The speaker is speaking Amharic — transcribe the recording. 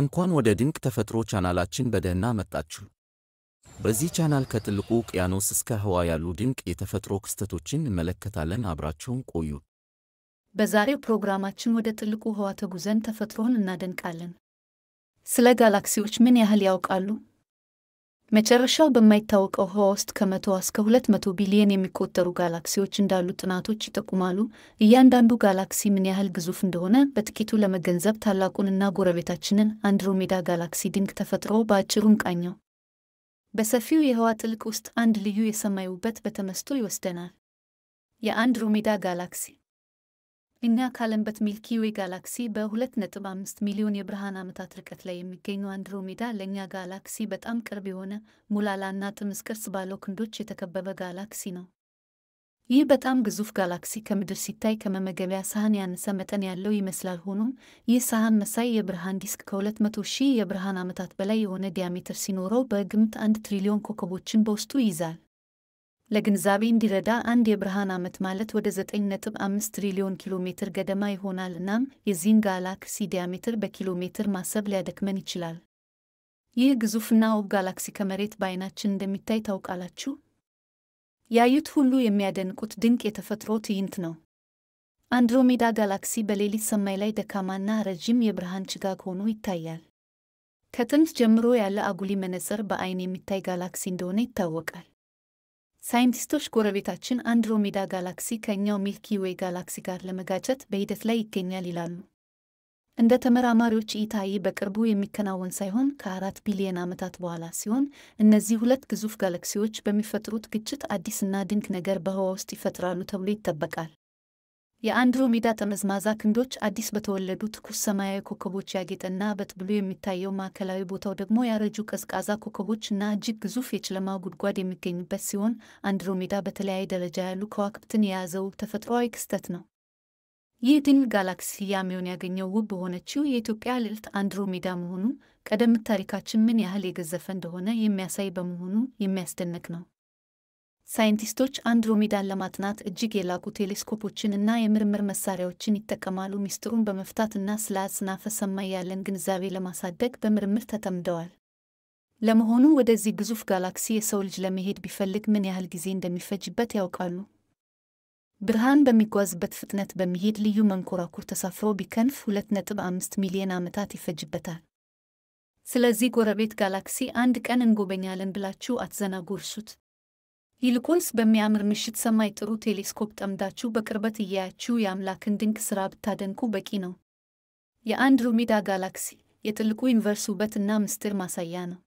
እንኳን ወደ ድንቅ ተፈጥሮ ቻናላችን በደህና መጣችሁ። በዚህ ቻናል ከጥልቁ ውቅያኖስ እስከ ህዋ ያሉ ድንቅ የተፈጥሮ ክስተቶችን እንመለከታለን። አብራችሁን ቆዩ። በዛሬው ፕሮግራማችን ወደ ጥልቁ ህዋ ተጉዘን ተፈጥሮን እናደንቃለን። ስለ ጋላክሲዎች ምን ያህል ያውቃሉ? መጨረሻው በማይታወቀው ህዋ ውስጥ ከመቶ እስከ 200 ቢሊዮን የሚቆጠሩ ጋላክሲዎች እንዳሉ ጥናቶች ይጠቁማሉ። እያንዳንዱ ጋላክሲ ምን ያህል ግዙፍ እንደሆነ በጥቂቱ ለመገንዘብ ታላቁንና ጎረቤታችንን አንድሮሜዳ ጋላክሲ ድንቅ ተፈጥሮ በአጭሩ እንቃኘው። በሰፊው የህዋ ጥልቅ ውስጥ አንድ ልዩ የሰማይ ውበት በተመስጦ ይወስደናል። የአንድሮሜዳ ጋላክሲ እኛ ካለንበት ሚልኪዌ ጋላክሲ በ2.5 ሚሊዮን የብርሃን ዓመታት ርቀት ላይ የሚገኘው አንድሮሜዳ ለእኛ ጋላክሲ በጣም ቅርብ የሆነ ሙላላና ጥምዝ ቅርጽ ባለው ክንዶች የተከበበ ጋላክሲ ነው። ይህ በጣም ግዙፍ ጋላክሲ ከምድር ሲታይ ከመመገቢያ ሳህን ያነሰ መጠን ያለው ይመስላል። ሆኖም ይህ ሳህን መሳይ የብርሃን ዲስክ ከ200 ሺህ የብርሃን ዓመታት በላይ የሆነ ዲያሜትር ሲኖረው በግምት አንድ ትሪሊዮን ኮከቦችን በውስጡ ይይዛል። ለግንዛቤ እንዲረዳ አንድ የብርሃን ዓመት ማለት ወደ 9.5 ትሪሊዮን ኪሎ ሜትር ገደማ ይሆናል። እናም የዚህን ጋላክሲ ዲያሜትር በኪሎ ሜትር ማሰብ ሊያደክመን ይችላል። ይህ ግዙፍና ውብ ጋላክሲ ከመሬት በዓይናችን እንደሚታይ ታውቃላችሁ? ያዩት ሁሉ የሚያደንቁት ድንቅ የተፈጥሮ ትዕይንት ነው። አንድሮሜዳ ጋላክሲ በሌሊት ሰማይ ላይ ደካማና ረዥም የብርሃን ችጋግ ሆኖ ይታያል። ከጥንት ጀምሮ ያለ አጉሊ መነጽር በዓይን የሚታይ ጋላክሲ እንደሆነ ይታወቃል። ሳይንቲስቶች ጎረቤታችን አንድሮሜዳ ጋላክሲ ከእኛው ሚልኪ ዌይ ጋላክሲ ጋር ለመጋጨት በሂደት ላይ ይገኛል ይላሉ። እንደ ተመራማሪዎች ኢታይ በቅርቡ የሚከናወን ሳይሆን ከአራት ቢሊየን ዓመታት በኋላ ሲሆን እነዚህ ሁለት ግዙፍ ጋላክሲዎች በሚፈጥሩት ግጭት አዲስና ድንቅ ነገር በህዋ ውስጥ ይፈጥራሉ ተብሎ ይጠበቃል። የአንድሮሜዳ ጠመዝማዛ ክንዶች አዲስ በተወለዱ ትኩስ ሰማያዊ ኮከቦች ያጌጠና በት ብሎ የሚታየው ማዕከላዊ ቦታው ደግሞ ያረጁ ቀዝቃዛ ኮከቦች እና እጅግ ግዙፍ የጨለማ ጉድጓድ የሚገኝበት ሲሆን አንድሮሜዳ በተለያየ ደረጃ ያሉ ከዋክብትን የያዘው ተፈጥሯዊ ክስተት ነው። ይህ ድንቅ ጋላክሲ ስያሜውን ያገኘው ውብ በሆነችው የኢትዮጵያ ልዕልት አንድሮሜዳ መሆኑ ቀደምት ታሪካችን ምን ያህል የገዘፈ እንደሆነ የሚያሳይ በመሆኑ የሚያስደንቅ ነው። ሳይንቲስቶች አንድሮሜዳን ለማጥናት እጅግ የላቁ ቴሌስኮፖችን እና የምርምር መሳሪያዎችን ይጠቀማሉ። ምስጢሩን በመፍታት እና ስለ አጽናፈ ሰማይ ያለን ግንዛቤ ለማሳደግ በምርምር ተጠምደዋል። ለመሆኑ ወደዚህ ግዙፍ ጋላክሲ የሰው ልጅ ለመሄድ ቢፈልግ ምን ያህል ጊዜ እንደሚፈጅበት ያውቃሉ? ብርሃን በሚጓዝበት ፍጥነት በሚሄድ ልዩ መንኮራኩር ተሳፍሮ ቢከንፍ 2.5 ሚሊዮን ዓመታት ይፈጅበታል። ስለዚህ ጎረቤት ጋላክሲ አንድ ቀን እንጎበኛለን ብላችሁ አትዘናጉ፣ እርሱት። ይልቁንስ በሚያምር ምሽት ሰማይ ጥሩ ቴሌስኮፕ ጠምዳችሁ በቅርበት እያያችሁ የአምላክን ድንቅ ሥራ ብታደንቁ በቂ ነው። የአንድሮሜዳ ጋላክሲ የትልቁ ዩኒቨርስ ውበትና ምስጢር ማሳያ ነው።